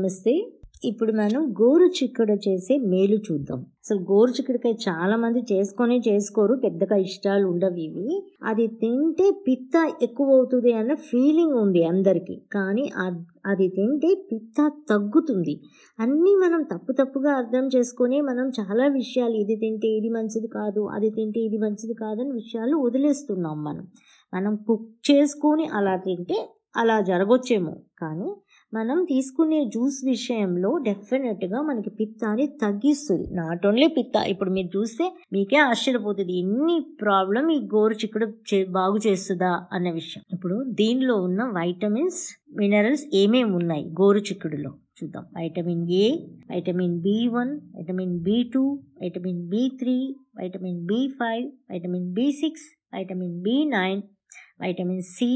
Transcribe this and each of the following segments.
నమస్తే ఇప్పుడు మనం గోరు చిక్కుడు చేసే మేలు చూద్దాం అసలు గోరు చిక్కుడుకాయ చాలా మంది చేసుకొని చేసుకోరు పెద్దగా ఇష్టాలు ఉండవు ఇవి అది తింటే పిత్త ఎక్కువ అవుతుంది అన్న ఫీలింగ్ ఉంది అందరికీ కానీ అది తింటే పిత్త తగ్గుతుంది అన్నీ మనం తప్పు తప్పుగా అర్థం చేసుకొని మనం చాలా విషయాలు ఇది తింటే ఇది మంచిది కాదు అది తింటే ఇది మంచిది కాదని విషయాలు వదిలేస్తున్నాం మనం మనం కుక్ చేసుకొని అలా తింటే అలా జరగొచ్చేమో కానీ మనం తీసుకునే జ్యూస్ విషయంలో డెఫినెట్గా మనకి పిత్తాన్ని తగ్గిస్తుంది నాట్ ఓన్లీ పిత్త ఇప్పుడు మీరు చూస్తే మీకే ఆశ్చర్యపోతుంది ఎన్ని ప్రాబ్లం ఈ గోరు చిక్కుడు బాగు చేస్తుందా అన్న విషయం ఇప్పుడు దీనిలో ఉన్న వైటమిన్స్ మినరల్స్ ఏమేమి ఉన్నాయి గోరు చిక్కుడులో చూద్దాం vitamin A vitamin B one vitamin B two vitamin B three vitamin B five vitamin B six vitamin B nine vitamin C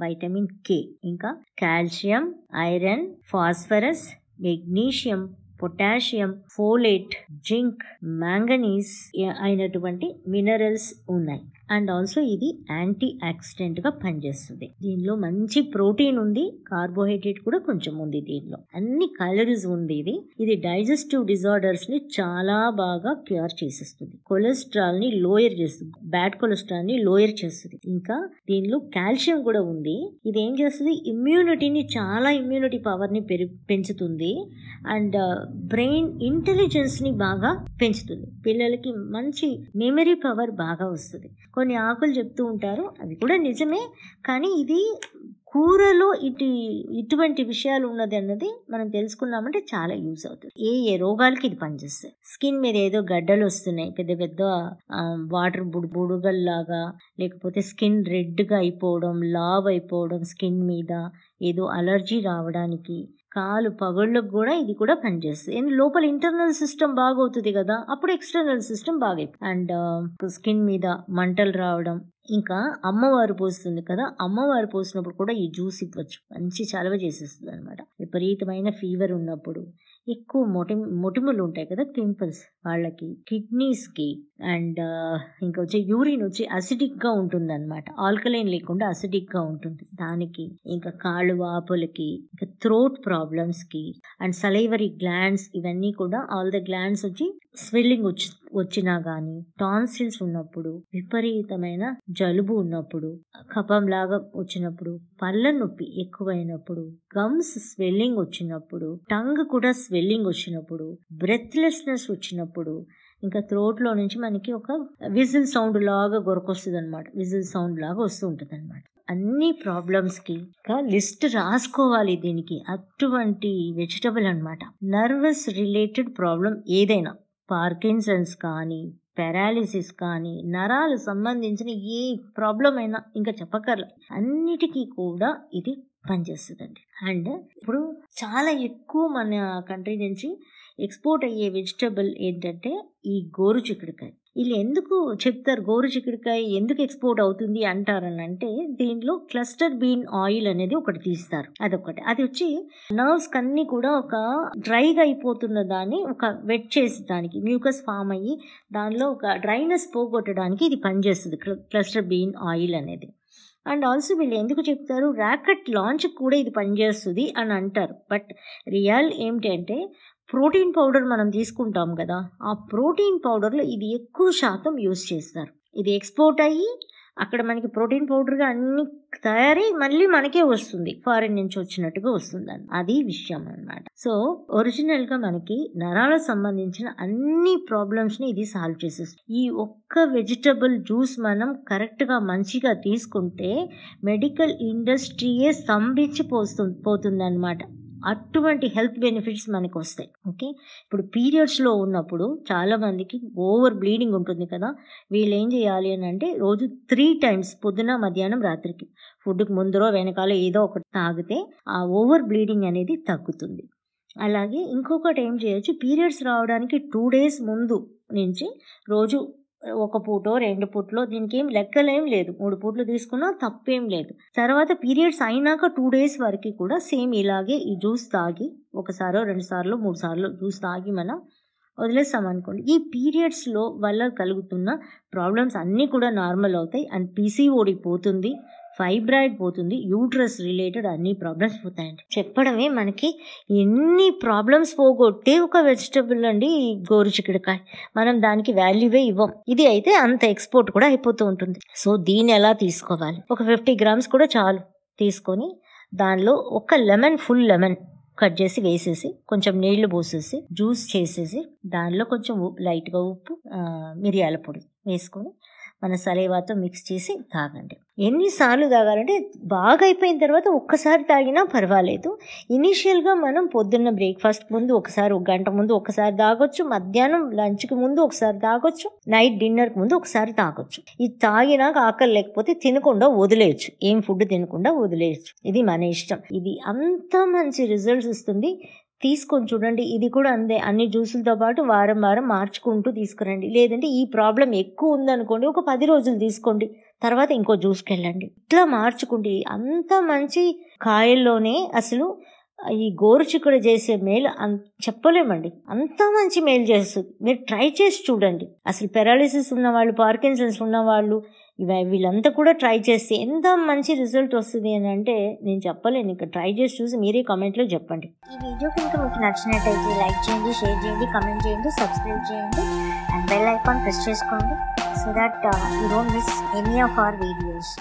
vitamin K ఇంకా calcium iron phosphorus magnesium potassium folate zinc manganese అయినటువంటి minerals ఉన్నాయి and also ఇది యాంటీ యాక్సిడెంట్గా పనిచేస్తుంది దీనిలో మంచి protein ఉంది కార్బోహైడ్రేట్ కూడా కొంచెం ఉంది దీనిలో అన్ని క్యాలరీస్ ఉంది ఇది ఇది డైజెస్టివ్ డిజార్డర్స్ ని చాలా బాగా క్యూర్ చేసేస్తుంది కొలెస్ట్రాల్ ని లోయర్ చేస్తుంది బ్యాడ్ కొలెస్ట్రాల్ ని లోయర్ చేస్తుంది ఇంకా దీనిలో కాల్షియం కూడా ఉంది ఇది ఏం చేస్తుంది ఇమ్యూనిటీని చాలా ఇమ్యూనిటీ పవర్ ని పెంచుతుంది అండ్ బ్రెయిన్ uh, ఇంటెలిజెన్స్ ని బాగా పెంచుతుంది పిల్లలకి మంచి మెమరీ పవర్ బాగా వస్తుంది కొన్ని ఆకులు చెప్తూ ఉంటారు అది కూడా నిజమే కానీ ఇది కూరలో ఇటు ఇటువంటి విషయాలు ఉన్నది అన్నది మనం తెలుసుకున్నామంటే చాలా యూజ్ అవుతుంది ఏ ఏ రోగాలకి ఇది పనిచేస్తాయి స్కిన్ మీద ఏదో గడ్డలు వస్తున్నాయి పెద్ద పెద్ద వాటర్ బుడుగల్లాగా లేకపోతే స్కిన్ రెడ్గా అయిపోవడం లావ్ అయిపోవడం స్కిన్ మీద ఏదో అలర్జీ రావడానికి కాలు పగళ్ళకు కూడా ఇది కూడా పనిచేస్తుంది అండ్ లోపల ఇంటర్నల్ సిస్టమ్ బాగవుతుంది కదా అప్పుడు ఎక్స్టర్నల్ సిస్టమ్ బాగా అండ్ స్కిన్ మీద మంటలు రావడం ఇంకా అమ్మవారు పోస్తుంది కదా అమ్మవారు పోసినప్పుడు కూడా ఈ జ్యూస్ ఇవ్వచ్చు మంచి చలవ చేసేస్తుంది అనమాట విపరీతమైన ఫీవర్ ఉన్నప్పుడు ఎక్కువ మొటి మొటిములు ఉంటాయి కదా పింపుల్స్ వాళ్ళకి కిడ్నీస్కి అండ్ ఇంకా వచ్చి యూరిన్ వచ్చి అసిడిక్గా ఉంటుంది అనమాట ఆల్కలైన్ లేకుండా అసిడిక్గా ఉంటుంది దానికి ఇంకా కాళ్ళు వాపులకి ఇంకా థ్రోట్ ప్రాబ్లమ్స్కి అండ్ సలైవరీ గ్లాండ్స్ ఇవన్నీ కూడా ఆల్ ద గ్లాండ్స్ వచ్చి స్వెల్లింగ్ వచ్చి వచ్చినా కానీ టాన్సిల్స్ ఉన్నప్పుడు విపరీతమైన జలుబు ఉన్నప్పుడు కపం లాగా వచ్చినప్పుడు పళ్ళ నొప్పి ఎక్కువైనప్పుడు గమ్స్ స్వెల్లింగ్ వచ్చినప్పుడు టంగ్ కూడా స్వెల్లింగ్ వచ్చినప్పుడు బ్రెత్లెస్నెస్ వచ్చినప్పుడు ఇంకా త్రోట్లో నుంచి మనకి ఒక విజిల్ సౌండ్ లాగా గొరకొస్తుంది అనమాట విజిల్ సౌండ్ లాగా వస్తూ ఉంటుంది అనమాట అన్ని ప్రాబ్లమ్స్కి ఇంకా లిస్ట్ రాసుకోవాలి దీనికి అటువంటి వెజిటబుల్ అనమాట నర్వస్ రిలేటెడ్ ప్రాబ్లం ఏదైనా పార్కిన్సన్స్ కానీ పెరాలిసిస్ కానీ నరాలు సంబంధించిన ఏ ప్రాబ్లం అయినా ఇంకా చెప్పకర్ల అన్నిటికీ కూడా ఇది పనిచేస్తుందండి అండ్ ఇప్పుడు చాలా ఎక్కువ మన కంట్రీ నుంచి ఎక్స్పోర్ట్ అయ్యే వెజిటబుల్ ఏంటంటే ఈ గోరు చిక్కుడుకాయ వీళ్ళు ఎందుకు చెప్తారు గోరు చిక్కుడుకాయ ఎందుకు ఎక్స్పోర్ట్ అవుతుంది అని అంటే దీనిలో క్లస్టర్ బీన్ ఆయిల్ అనేది ఒకటి తీస్తారు అదొకటి అది వచ్చి నర్వ్స్ కన్నీ కూడా ఒక డ్రైగా అయిపోతున్న దాన్ని ఒక వెట్ చేసి దానికి మ్యూకస్ ఫామ్ అయ్యి దానిలో ఒక డ్రైనెస్ పోగొట్టడానికి ఇది పనిచేస్తుంది క్లస్టర్ బీన్ ఆయిల్ అనేది అండ్ ఆల్సో వీళ్ళు ఎందుకు చెప్తారు ర్యాకెట్ లాంచ్ కూడా ఇది పనిచేస్తుంది అని అంటారు బట్ రియల్ ఏమిటంటే ప్రోటీన్ పౌడర్ మనం తీసుకుంటాం కదా ఆ ప్రోటీన్ పౌడర్లో ఇది ఎక్కువ శాతం యూజ్ చేస్తారు ఇది ఎక్స్పోర్ట్ అయ్యి అక్కడ మనకి ప్రోటీన్ పౌడర్గా అన్ని తయారై మళ్ళీ మనకే వస్తుంది ఫారిన్ నుంచి వచ్చినట్టుగా వస్తుంది అది విషయం అనమాట సో ఒరిజినల్గా మనకి నరాలకు సంబంధించిన అన్ని ప్రాబ్లమ్స్ని ఇది సాల్వ్ చేసేస్తుంది ఈ ఒక్క వెజిటబుల్ జ్యూస్ మనం కరెక్ట్గా మంచిగా తీసుకుంటే మెడికల్ ఇండస్ట్రీయే స్తంభించి పోతుంది అనమాట అటువంటి హెల్త్ బెనిఫిట్స్ మనకు వస్తాయి ఓకే ఇప్పుడు పీరియడ్స్లో ఉన్నప్పుడు చాలామందికి ఓవర్ బ్లీడింగ్ ఉంటుంది కదా వీళ్ళు ఏం చేయాలి అని అంటే రోజు త్రీ టైమ్స్ పొద్దున మధ్యాహ్నం రాత్రికి ఫుడ్కి ముందరో వెనకాల ఏదో ఒకటి తాగితే ఆ ఓవర్ బ్లీడింగ్ అనేది తగ్గుతుంది అలాగే ఇంకొకటి ఏం చేయొచ్చు పీరియడ్స్ రావడానికి టూ డేస్ ముందు నుంచి రోజు ఒక పూటో రెండు పూట్లో దీనికి ఏం లెక్కలేం లేదు మూడు పూట్లు తీసుకున్నా తప్పేం లేదు తర్వాత పీరియడ్స్ అయినాక టూ డేస్ వరకు కూడా సేమ్ ఇలాగే ఈ జ్యూస్ తాగి ఒకసారో రెండు సార్లు మూడు సార్లు జ్యూస్ తాగి మనం వదిలేస్తాం అనుకోండి ఈ పీరియడ్స్లో వల్ల కలుగుతున్న ప్రాబ్లమ్స్ అన్నీ కూడా నార్మల్ అవుతాయి అండ్ పీసీ ఓడిపోతుంది ఫైబ్రాయిడ్ పోతుంది యూట్రస్ రిలేటెడ్ అన్ని ప్రాబ్లమ్స్ పోతాయండి చెప్పడమే మనకి ఎన్ని ప్రాబ్లమ్స్ పోగొట్టే ఒక వెజిటబుల్ అండి గోరు చిక్కుడుకాయ మనం దానికి వాల్యూవే ఇవ్వం ఇది అయితే అంత ఎక్స్పోర్ట్ కూడా అయిపోతూ ఉంటుంది సో దీన్ని ఎలా తీసుకోవాలి ఒక ఫిఫ్టీ గ్రామ్స్ కూడా చాలు తీసుకొని దానిలో ఒక లెమన్ ఫుల్ లెమన్ కట్ చేసి వేసేసి కొంచెం నీళ్లు పోసేసి జ్యూస్ చేసేసి దానిలో కొంచెం లైట్గా ఉప్పు మిరియాల పొడి వేసుకొని మన సలేవాతో మిక్స్ చేసి తాగండి ఎన్నిసార్లు తాగాలంటే బాగా అయిపోయిన తర్వాత ఒక్కసారి తాగినా పర్వాలేదు ఇనీషియల్గా మనం పొద్దున్న బ్రేక్ఫాస్ట్ ముందు ఒకసారి ఒక గంట ముందు ఒకసారి తాగొచ్చు మధ్యాహ్నం లంచ్కి ముందు ఒకసారి తాగొచ్చు నైట్ డిన్నర్కి ముందు ఒకసారి తాగొచ్చు ఇది తాగినాక ఆకలి లేకపోతే తినకుండా వదిలేయచ్చు ఏం ఫుడ్ తినకుండా వదిలేయచ్చు ఇది మన ఇష్టం ఇది అంత మంచి రిజల్ట్స్ ఇస్తుంది తీసుకొని చూడండి ఇది కూడా అందే అన్ని జ్యూసులతో పాటు వారం వారం మార్చుకుంటూ తీసుకురండి లేదంటే ఈ ప్రాబ్లం ఎక్కువ ఉందనుకోండి ఒక పది రోజులు తీసుకోండి తర్వాత ఇంకో జ్యూస్కి వెళ్ళండి ఇట్లా మార్చుకుంటే అంత మంచి కాయల్లోనే అసలు ఈ చిక్కుడు చేసే మేలు అంత చెప్పలేమండి అంత మంచి మేలు చేస్తుంది మీరు ట్రై చేసి చూడండి అసలు పెరాలిసిస్ ఉన్నవాళ్ళు పార్కిన్సన్స్ ఉన్నవాళ్ళు ఇవి వీళ్ళంతా కూడా ట్రై చేస్తే ఎంత మంచి రిజల్ట్ వస్తుంది అని అంటే నేను చెప్పలేను ఇంకా ట్రై చేసి చూసి మీరే కామెంట్లో చెప్పండి ఈ వీడియో కనుక మీకు నచ్చినట్టయితే లైక్ చేయండి షేర్ చేయండి కామెంట్ చేయండి సబ్స్క్రైబ్ చేయండి అండ్ బెల్ ఐకాన్ ప్రెస్ చేసుకోండి so that you don't miss any of our videos